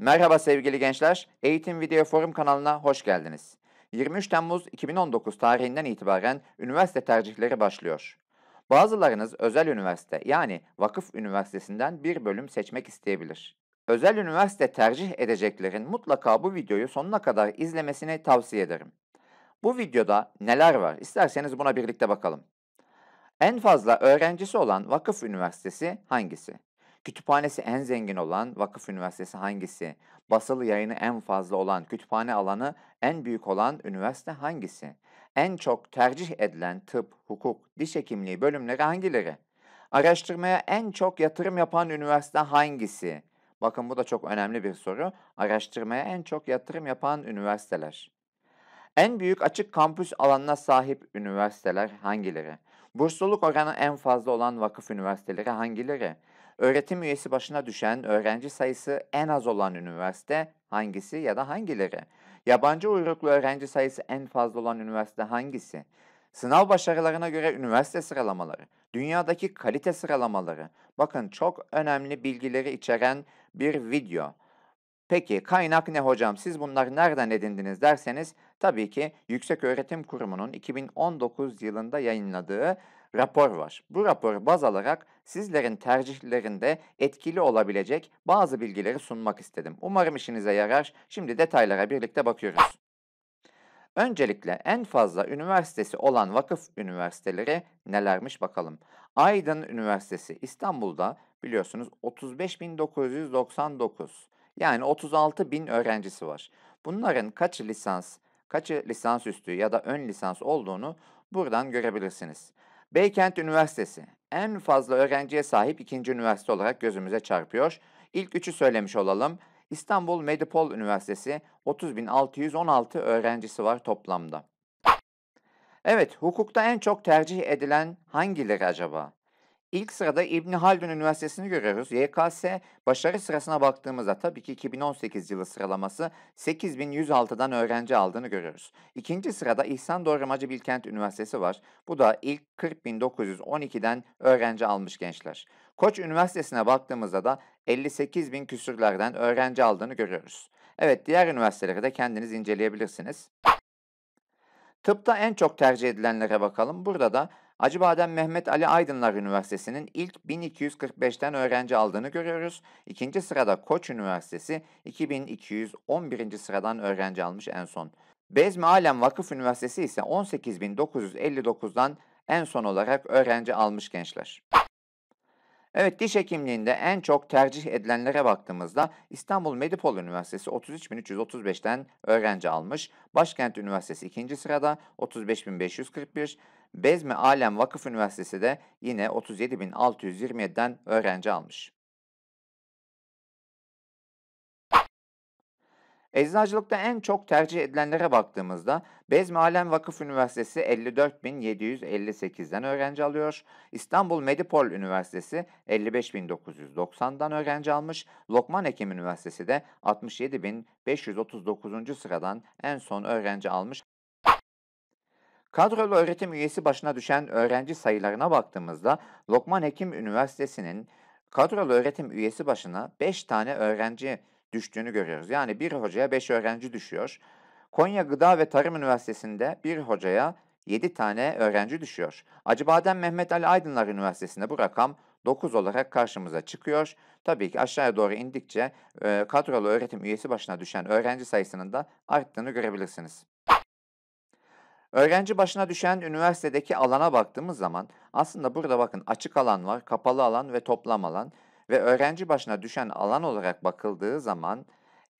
Merhaba sevgili gençler, Eğitim Video Forum kanalına hoş geldiniz. 23 Temmuz 2019 tarihinden itibaren üniversite tercihleri başlıyor. Bazılarınız özel üniversite yani vakıf üniversitesinden bir bölüm seçmek isteyebilir. Özel üniversite tercih edeceklerin mutlaka bu videoyu sonuna kadar izlemesini tavsiye ederim. Bu videoda neler var isterseniz buna birlikte bakalım. En fazla öğrencisi olan vakıf üniversitesi hangisi? Kütüphanesi en zengin olan vakıf üniversitesi hangisi? Basılı yayını en fazla olan, kütüphane alanı en büyük olan üniversite hangisi? En çok tercih edilen tıp, hukuk, diş hekimliği bölümleri hangileri? Araştırmaya en çok yatırım yapan üniversite hangisi? Bakın bu da çok önemli bir soru. Araştırmaya en çok yatırım yapan üniversiteler. En büyük açık kampüs alanına sahip üniversiteler hangileri? Bursluluk oranı en fazla olan vakıf üniversiteleri hangileri? Öğretim üyesi başına düşen öğrenci sayısı en az olan üniversite hangisi ya da hangileri? Yabancı uyruklu öğrenci sayısı en fazla olan üniversite hangisi? Sınav başarılarına göre üniversite sıralamaları, dünyadaki kalite sıralamaları. Bakın çok önemli bilgileri içeren bir video. Peki kaynak ne hocam? Siz bunları nereden edindiniz derseniz tabii ki Yüksek Öğretim Kurumu'nun 2019 yılında yayınladığı rapor var. Bu raporu baz alarak sizlerin tercihlerinde etkili olabilecek bazı bilgileri sunmak istedim. Umarım işinize yarar. Şimdi detaylara birlikte bakıyoruz. Öncelikle en fazla üniversitesi olan vakıf üniversiteleri nelermiş bakalım. Aydın Üniversitesi İstanbul'da biliyorsunuz 35.999, yani 36 bin öğrencisi var. Bunların kaç lisans, kaçı lisansüstü ya da ön lisans olduğunu buradan görebilirsiniz. Beykent Üniversitesi en fazla öğrenciye sahip ikinci üniversite olarak gözümüze çarpıyor. İlk üçü söylemiş olalım. İstanbul Medipol Üniversitesi 30.616 öğrencisi var toplamda. Evet, hukukta en çok tercih edilen hangileri acaba? İlk sırada İbni Haldun Üniversitesi'ni görüyoruz. YKS başarı sırasına baktığımızda tabii ki 2018 yılı sıralaması 8106'dan öğrenci aldığını görüyoruz. İkinci sırada İhsan Doğramacı Bilkent Üniversitesi var. Bu da ilk 40.912'den öğrenci almış gençler. Koç Üniversitesi'ne baktığımızda da 58 bin küsürlerden öğrenci aldığını görüyoruz. Evet diğer üniversiteleri de kendiniz inceleyebilirsiniz. Tıpta en çok tercih edilenlere bakalım. Burada da Acıbadem Mehmet Ali Aydınlar Üniversitesi'nin ilk 1245'ten öğrenci aldığını görüyoruz. İkinci sırada Koç Üniversitesi 2211. sıradan öğrenci almış en son. Bezmi Alem Vakıf Üniversitesi ise 18.959'dan en son olarak öğrenci almış gençler. Evet diş hekimliğinde en çok tercih edilenlere baktığımızda İstanbul Medipol Üniversitesi 33.335'ten öğrenci almış. Başkent Üniversitesi ikinci sırada 35.541, Bezmi Alem Vakıf Üniversitesi de yine 37.627'den öğrenci almış. Eczacılıkta en çok tercih edilenlere baktığımızda Bezmi Alem Vakıf Üniversitesi 54.758'den öğrenci alıyor. İstanbul Medipol Üniversitesi 55.990'dan öğrenci almış. Lokman Hekim Üniversitesi de 67.539. sıradan en son öğrenci almış. Kadrolu öğretim üyesi başına düşen öğrenci sayılarına baktığımızda Lokman Hekim Üniversitesi'nin kadrolu öğretim üyesi başına 5 tane öğrenci düştüğünü görüyoruz. Yani bir hocaya 5 öğrenci düşüyor. Konya Gıda ve Tarım Üniversitesi'nde bir hocaya 7 tane öğrenci düşüyor. Acıbadem Mehmet Ali Aydınlar Üniversitesi'nde bu rakam 9 olarak karşımıza çıkıyor. Tabii ki aşağıya doğru indikçe kadrolu öğretim üyesi başına düşen öğrenci sayısının da arttığını görebilirsiniz. Öğrenci başına düşen üniversitedeki alana baktığımız zaman aslında burada bakın açık alan var, kapalı alan ve toplam alan ve öğrenci başına düşen alan olarak bakıldığı zaman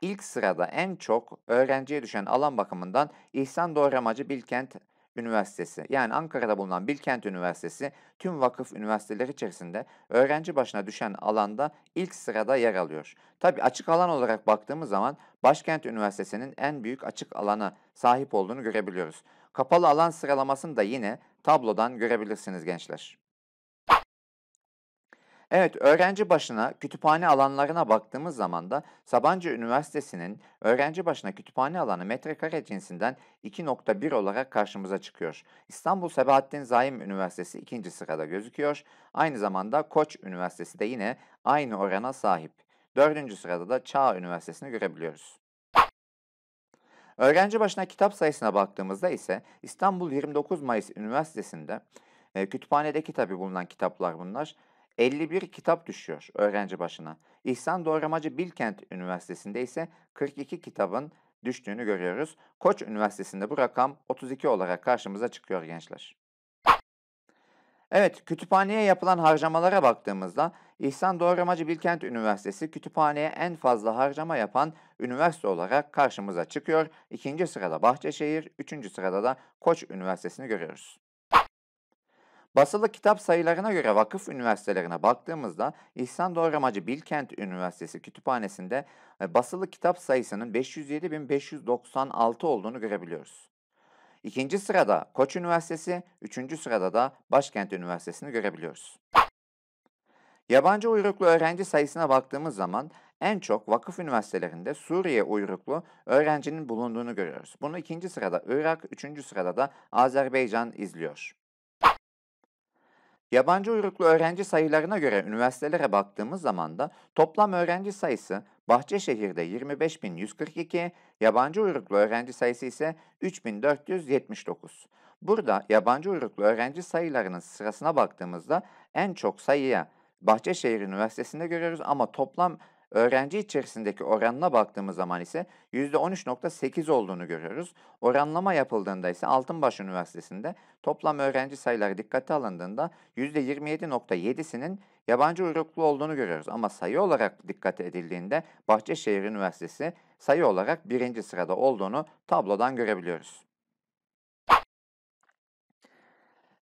ilk sırada en çok öğrenciye düşen alan bakımından İhsan Doğramacı Bilkent Üniversitesi yani Ankara'da bulunan Bilkent Üniversitesi tüm vakıf üniversiteleri içerisinde öğrenci başına düşen alanda ilk sırada yer alıyor. Tabi açık alan olarak baktığımız zaman Başkent Üniversitesi'nin en büyük açık alana sahip olduğunu görebiliyoruz. Kapalı alan sıralamasını da yine tablodan görebilirsiniz gençler. Evet, öğrenci başına kütüphane alanlarına baktığımız zaman da Sabancı Üniversitesi'nin öğrenci başına kütüphane alanı metrekare cinsinden 2.1 olarak karşımıza çıkıyor. İstanbul Sebahattin Zaim Üniversitesi ikinci sırada gözüküyor. Aynı zamanda Koç Üniversitesi de yine aynı orana sahip. Dördüncü sırada da Çağ Üniversitesi'ni görebiliyoruz. Öğrenci başına kitap sayısına baktığımızda ise İstanbul 29 Mayıs Üniversitesi'nde e, kütüphanedeki tabi bulunan kitaplar bunlar. 51 kitap düşüyor öğrenci başına. İhsan Doğramacı Bilkent Üniversitesi'nde ise 42 kitabın düştüğünü görüyoruz. Koç Üniversitesi'nde bu rakam 32 olarak karşımıza çıkıyor gençler. Evet, kütüphaneye yapılan harcamalara baktığımızda İhsan Doğramacı Bilkent Üniversitesi kütüphaneye en fazla harcama yapan üniversite olarak karşımıza çıkıyor. İkinci sırada Bahçeşehir, üçüncü sırada da Koç Üniversitesi'ni görüyoruz. Basılı kitap sayılarına göre vakıf üniversitelerine baktığımızda İhsan Doğramacı Bilkent Üniversitesi kütüphanesinde e, basılı kitap sayısının 507.596 olduğunu görebiliyoruz. İkinci sırada Koç Üniversitesi, üçüncü sırada da Başkent Üniversitesi'ni görebiliyoruz. Yabancı uyruklu öğrenci sayısına baktığımız zaman en çok vakıf üniversitelerinde Suriye uyruklu öğrencinin bulunduğunu görüyoruz. Bunu ikinci sırada Irak, üçüncü sırada da Azerbaycan izliyor. Yabancı uyruklu öğrenci sayılarına göre üniversitelere baktığımız zaman da toplam öğrenci sayısı Bahçeşehir'de 25.142, yabancı uyruklu öğrenci sayısı ise 3479. Burada yabancı uyruklu öğrenci sayılarının sırasına baktığımızda en çok sayıya Bahçeşehir Üniversitesi'nde görüyoruz ama toplam Öğrenci içerisindeki oranına baktığımız zaman ise %13.8 olduğunu görüyoruz. Oranlama yapıldığında ise Altınbaş Üniversitesi'nde toplam öğrenci sayıları dikkate alındığında %27.7'sinin yabancı uyruklu olduğunu görüyoruz. Ama sayı olarak dikkate edildiğinde Bahçeşehir Üniversitesi sayı olarak birinci sırada olduğunu tablodan görebiliyoruz.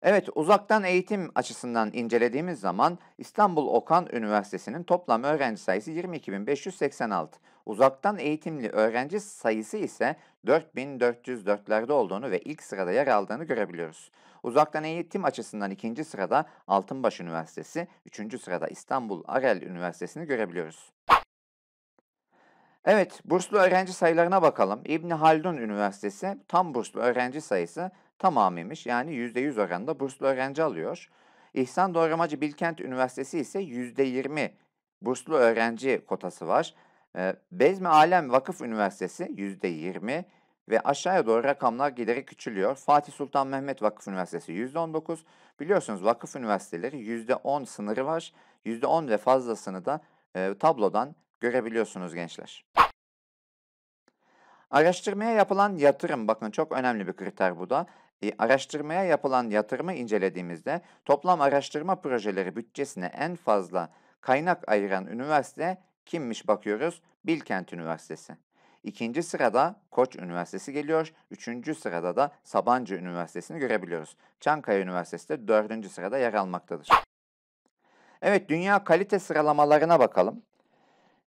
Evet, uzaktan eğitim açısından incelediğimiz zaman İstanbul Okan Üniversitesi'nin toplam öğrenci sayısı 22.586. Uzaktan eğitimli öğrenci sayısı ise 4.404'lerde olduğunu ve ilk sırada yer aldığını görebiliyoruz. Uzaktan eğitim açısından ikinci sırada Altınbaş Üniversitesi, üçüncü sırada İstanbul Arel Üniversitesi'ni görebiliyoruz. Evet, burslu öğrenci sayılarına bakalım. İbni Haldun Üniversitesi tam burslu öğrenci sayısı tamamıymış. Yani %100 oranında burslu öğrenci alıyor. İhsan Doğramacı Bilkent Üniversitesi ise %20 burslu öğrenci kotası var. Ee, Bezmi Alem Vakıf Üniversitesi %20 ve aşağıya doğru rakamlar giderek küçülüyor. Fatih Sultan Mehmet Vakıf Üniversitesi %19. Biliyorsunuz vakıf üniversiteleri %10 sınırı var. %10 ve fazlasını da e, tablodan görebiliyorsunuz gençler. Araştırmaya yapılan yatırım bakın çok önemli bir kriter bu da araştırmaya yapılan yatırımı incelediğimizde toplam araştırma projeleri bütçesine en fazla kaynak ayıran üniversite kimmiş bakıyoruz? Bilkent Üniversitesi. İkinci sırada Koç Üniversitesi geliyor. Üçüncü sırada da Sabancı Üniversitesi'ni görebiliyoruz. Çankaya Üniversitesi de dördüncü sırada yer almaktadır. Evet, dünya kalite sıralamalarına bakalım.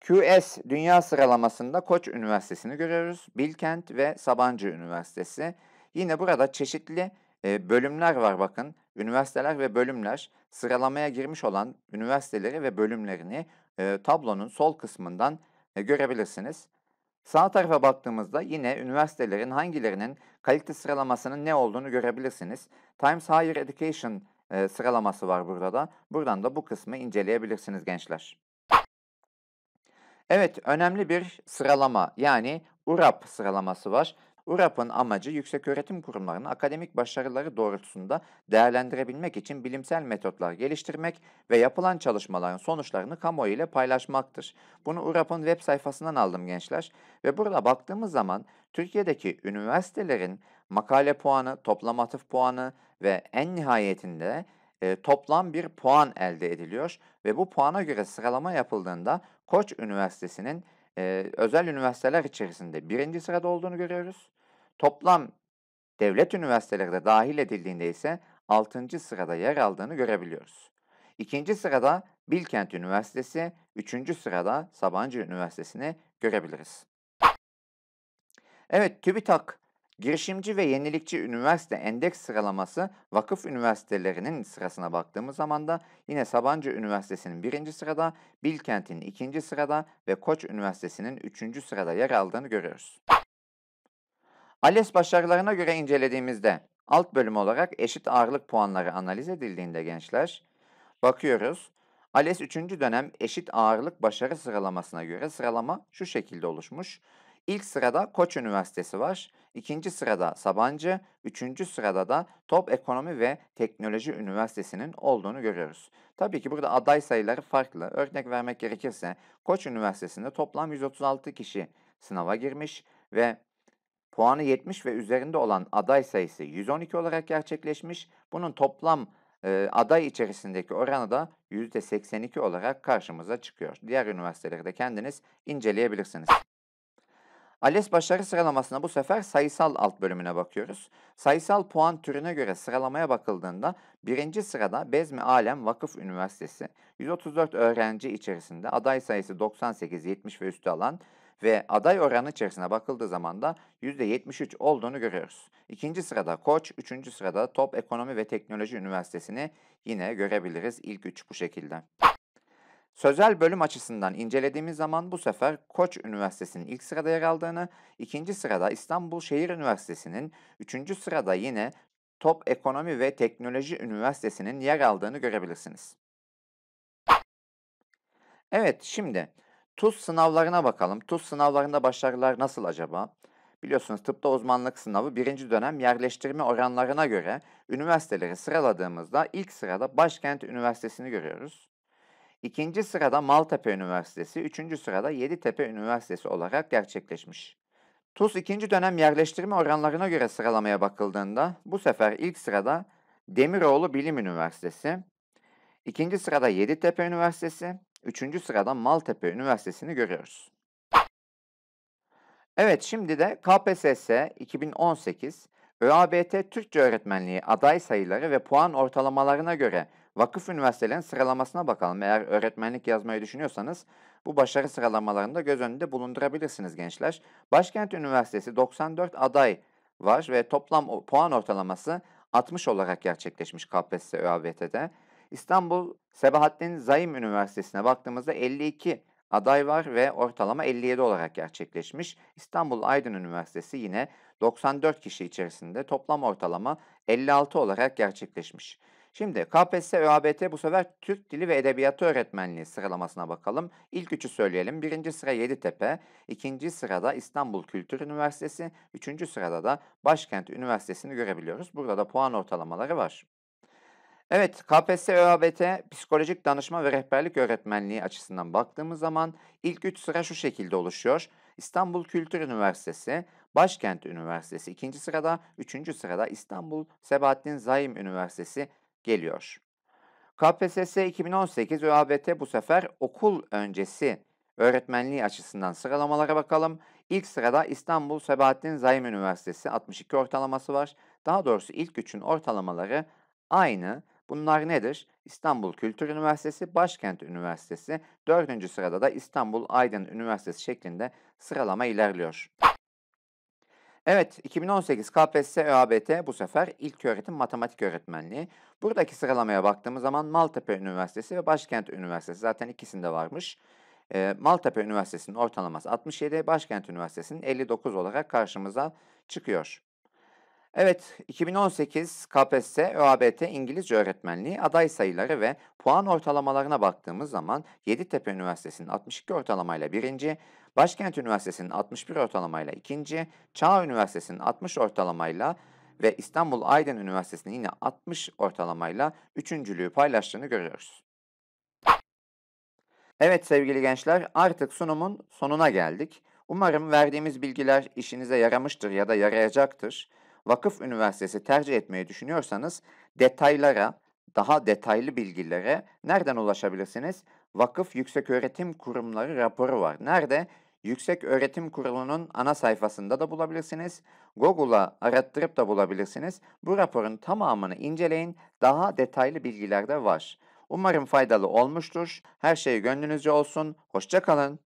QS dünya sıralamasında Koç Üniversitesi'ni görüyoruz. Bilkent ve Sabancı Üniversitesi. Yine burada çeşitli bölümler var bakın. Üniversiteler ve bölümler sıralamaya girmiş olan üniversiteleri ve bölümlerini tablonun sol kısmından e, görebilirsiniz. Sağ tarafa baktığımızda yine üniversitelerin hangilerinin kalite sıralamasının ne olduğunu görebilirsiniz. Times Higher Education sıralaması var burada da. Buradan da bu kısmı inceleyebilirsiniz gençler. Evet önemli bir sıralama yani URAP sıralaması var. URAP'ın amacı yükseköğretim kurumlarının akademik başarıları doğrultusunda değerlendirebilmek için bilimsel metotlar geliştirmek ve yapılan çalışmaların sonuçlarını kamuoyu ile paylaşmaktır. Bunu URAP'ın web sayfasından aldım gençler ve burada baktığımız zaman Türkiye'deki üniversitelerin makale puanı, toplam atıf puanı ve en nihayetinde e, toplam bir puan elde ediliyor ve bu puana göre sıralama yapıldığında Koç Üniversitesi'nin e, özel üniversiteler içerisinde birinci sırada olduğunu görüyoruz. Toplam devlet üniversiteleri de dahil edildiğinde ise 6. sırada yer aldığını görebiliyoruz. İkinci sırada Bilkent Üniversitesi, üçüncü sırada Sabancı Üniversitesi'ni görebiliriz. Evet, TÜBİTAK Girişimci ve yenilikçi üniversite endeks sıralaması vakıf üniversitelerinin sırasına baktığımız zaman da yine Sabancı Üniversitesi'nin birinci sırada, Bilkent'in ikinci sırada ve Koç Üniversitesi'nin üçüncü sırada yer aldığını görüyoruz. ALES başarılarına göre incelediğimizde alt bölüm olarak eşit ağırlık puanları analiz edildiğinde gençler bakıyoruz. ALES 3. dönem eşit ağırlık başarı sıralamasına göre sıralama şu şekilde oluşmuş. İlk sırada Koç Üniversitesi var. İkinci sırada Sabancı, üçüncü sırada da Top Ekonomi ve Teknoloji Üniversitesi'nin olduğunu görüyoruz. Tabii ki burada aday sayıları farklı. Örnek vermek gerekirse Koç Üniversitesi'nde toplam 136 kişi sınava girmiş ve puanı 70 ve üzerinde olan aday sayısı 112 olarak gerçekleşmiş. Bunun toplam e, aday içerisindeki oranı da %82 olarak karşımıza çıkıyor. Diğer üniversiteleri de kendiniz inceleyebilirsiniz. ALES başarı sıralamasına bu sefer sayısal alt bölümüne bakıyoruz. Sayısal puan türüne göre sıralamaya bakıldığında birinci sırada Bezmi Alem Vakıf Üniversitesi 134 öğrenci içerisinde aday sayısı 98, 70 ve üstü alan ve aday oranı içerisine bakıldığı zaman da %73 olduğunu görüyoruz. İkinci sırada Koç, üçüncü sırada Top Ekonomi ve Teknoloji Üniversitesi'ni yine görebiliriz. İlk üç bu şekilde. Sözel bölüm açısından incelediğimiz zaman bu sefer Koç Üniversitesi'nin ilk sırada yer aldığını, ikinci sırada İstanbul Şehir Üniversitesi'nin, üçüncü sırada yine Top Ekonomi ve Teknoloji Üniversitesi'nin yer aldığını görebilirsiniz. Evet şimdi TUS sınavlarına bakalım. TUS sınavlarında başarılar nasıl acaba? Biliyorsunuz tıpta uzmanlık sınavı birinci dönem yerleştirme oranlarına göre üniversiteleri sıraladığımızda ilk sırada Başkent Üniversitesi'ni görüyoruz. İkinci sırada Maltepe Üniversitesi, üçüncü sırada Yeditepe Üniversitesi olarak gerçekleşmiş. TUS ikinci dönem yerleştirme oranlarına göre sıralamaya bakıldığında bu sefer ilk sırada Demiroğlu Bilim Üniversitesi, ikinci sırada Yeditepe Üniversitesi, üçüncü sırada Maltepe Üniversitesi'ni görüyoruz. Evet şimdi de KPSS 2018 ÖABT Türkçe öğretmenliği aday sayıları ve puan ortalamalarına göre Vakıf üniversitelerin sıralamasına bakalım. Eğer öğretmenlik yazmayı düşünüyorsanız bu başarı sıralamalarını da göz önünde bulundurabilirsiniz gençler. Başkent Üniversitesi 94 aday var ve toplam puan ortalaması 60 olarak gerçekleşmiş KPSS ÖABT'de. İstanbul Sebahattin Zaim Üniversitesi'ne baktığımızda 52 aday var ve ortalama 57 olarak gerçekleşmiş. İstanbul Aydın Üniversitesi yine 94 kişi içerisinde toplam ortalama 56 olarak gerçekleşmiş. Şimdi KPSS ÖABT bu sefer Türk Dili ve Edebiyatı Öğretmenliği sıralamasına bakalım. İlk üçü söyleyelim. Birinci sıra Yeditepe, ikinci sırada İstanbul Kültür Üniversitesi, üçüncü sırada da Başkent Üniversitesi'ni görebiliyoruz. Burada da puan ortalamaları var. Evet, KPSS ÖABT Psikolojik Danışma ve Rehberlik Öğretmenliği açısından baktığımız zaman ilk üç sıra şu şekilde oluşuyor. İstanbul Kültür Üniversitesi, Başkent Üniversitesi ikinci sırada, üçüncü sırada İstanbul Sebahattin Zaim Üniversitesi geliyor. KPSS 2018 ÖABT bu sefer okul öncesi öğretmenliği açısından sıralamalara bakalım. İlk sırada İstanbul Sebahattin Zaim Üniversitesi 62 ortalaması var. Daha doğrusu ilk üçün ortalamaları aynı. Bunlar nedir? İstanbul Kültür Üniversitesi, Başkent Üniversitesi, dördüncü sırada da İstanbul Aydın Üniversitesi şeklinde sıralama ilerliyor. Evet, 2018 KPSS ÖABT bu sefer ilk öğretim matematik öğretmenliği. Buradaki sıralamaya baktığımız zaman Maltepe Üniversitesi ve Başkent Üniversitesi zaten ikisinde varmış. E, Maltepe Üniversitesi'nin ortalaması 67, Başkent Üniversitesi'nin 59 olarak karşımıza çıkıyor. Evet, 2018 KPSS ÖABT İngilizce öğretmenliği aday sayıları ve puan ortalamalarına baktığımız zaman Yeditepe Üniversitesi'nin 62 ortalamayla birinci, Başkent Üniversitesi'nin 61 ortalamayla ikinci, Çağ Üniversitesi'nin 60 ortalamayla ve İstanbul Aydın Üniversitesi'nin yine 60 ortalamayla üçüncülüğü paylaştığını görüyoruz. Evet sevgili gençler artık sunumun sonuna geldik. Umarım verdiğimiz bilgiler işinize yaramıştır ya da yarayacaktır vakıf üniversitesi tercih etmeyi düşünüyorsanız detaylara, daha detaylı bilgilere nereden ulaşabilirsiniz? Vakıf Yükseköğretim Kurumları raporu var. Nerede? Yüksek Öğretim Kurulu'nun ana sayfasında da bulabilirsiniz. Google'a arattırıp da bulabilirsiniz. Bu raporun tamamını inceleyin. Daha detaylı bilgiler de var. Umarım faydalı olmuştur. Her şey gönlünüzce olsun. Hoşça kalın.